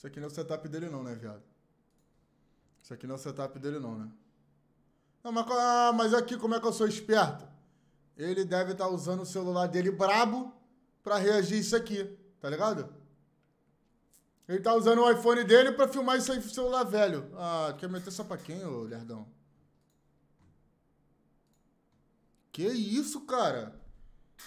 Isso aqui não é o setup dele não, né, viado? Isso aqui não é o setup dele não, né? Não, mas, ah, mas aqui como é que eu sou esperto? Ele deve estar tá usando o celular dele brabo pra reagir isso aqui, tá ligado? Ele tá usando o iPhone dele pra filmar isso aí pro celular velho. Ah, quer meter só pra quem, ô lerdão? Que isso, cara?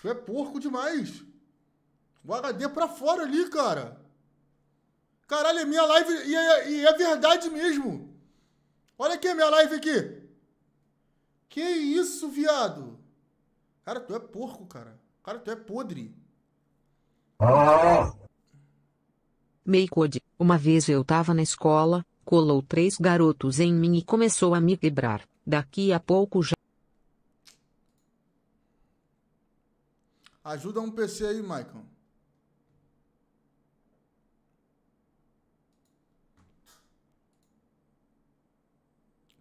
Tu é porco demais. O HD pra fora ali, cara. Caralho, é minha live e é, e é verdade mesmo. Olha aqui a minha live aqui. Que isso, viado? Cara, tu é porco, cara. Cara, tu é podre. Ah. Meicode, uma vez eu tava na escola, colou três garotos em mim e começou a me quebrar. Daqui a pouco já. Ajuda um PC aí, Michael.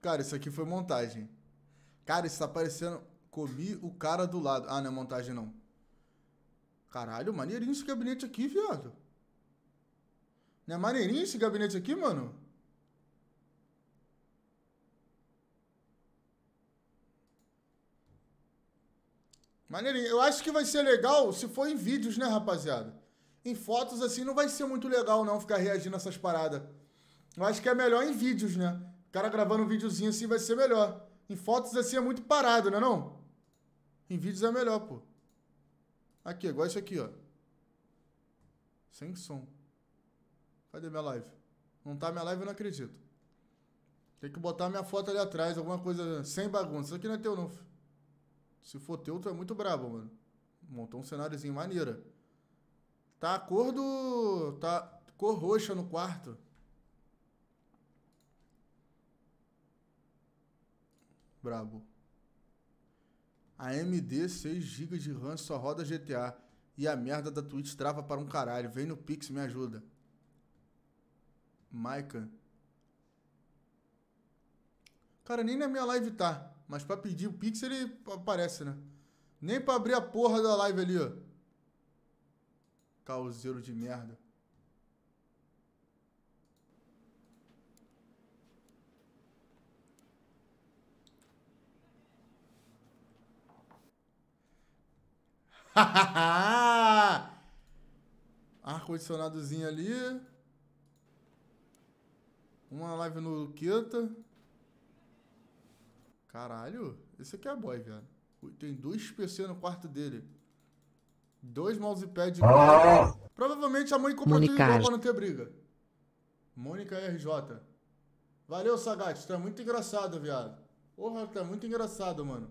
Cara, isso aqui foi montagem. Cara, isso tá parecendo. Comi o cara do lado. Ah, não é montagem não. Caralho, maneirinho esse gabinete aqui, viado. Não é maneirinho esse gabinete aqui, mano? Maneirinho. Eu acho que vai ser legal se for em vídeos, né, rapaziada? Em fotos, assim, não vai ser muito legal, não, ficar reagindo a essas paradas. Eu acho que é melhor em vídeos, né? O cara gravando um videozinho assim vai ser melhor. Em fotos assim é muito parado, não é não? Em vídeos é melhor, pô. Aqui, igual isso aqui, ó. Sem som. Cadê minha live? Não tá minha live, eu não acredito. Tem que botar minha foto ali atrás, alguma coisa sem bagunça. Isso aqui não é teu, não. Se for teu, tu é muito brabo, mano. Montou um cenáriozinho maneiro. Tá a cor do... Tá cor roxa no quarto. Brabo. A AMD 6 GB de RAM só roda GTA. E a merda da Twitch trava para um caralho. Vem no Pix, me ajuda. Maica. Cara, nem na minha live tá. Mas pra pedir o Pix ele aparece, né? Nem pra abrir a porra da live ali, ó. Causeiro de merda. Ar-condicionadozinho ali. Uma live no Luqueta. Caralho, esse aqui é boy, velho. Tem dois PC no quarto dele. Dois mousepad. Ah! Provavelmente a mãe comprou tudo igual pra não ter briga. Mônica RJ. Valeu, Sagat. Tu é muito engraçado, viado. Porra, tu é muito engraçado, mano.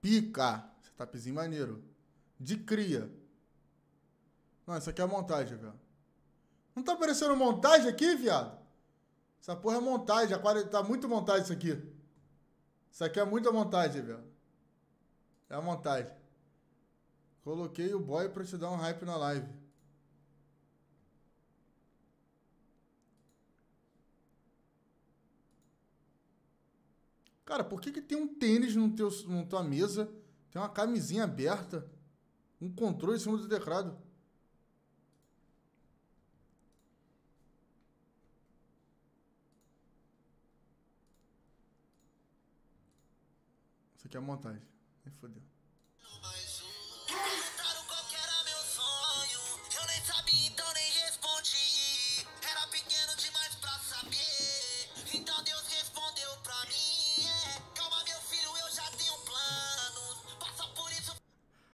Pica. Setupzinho maneiro. De cria. Não, isso aqui é montagem, velho. Não tá aparecendo montagem aqui, viado? Essa porra é montagem. A Tá muito montagem isso aqui. Isso aqui é muita montagem, velho. É a montagem. Coloquei o boy pra te dar um hype na live. Cara, por que, que tem um tênis no teu, na tua mesa, tem uma camisinha aberta, um controle em cima do teclado? Isso aqui é a montagem. Me fodeu.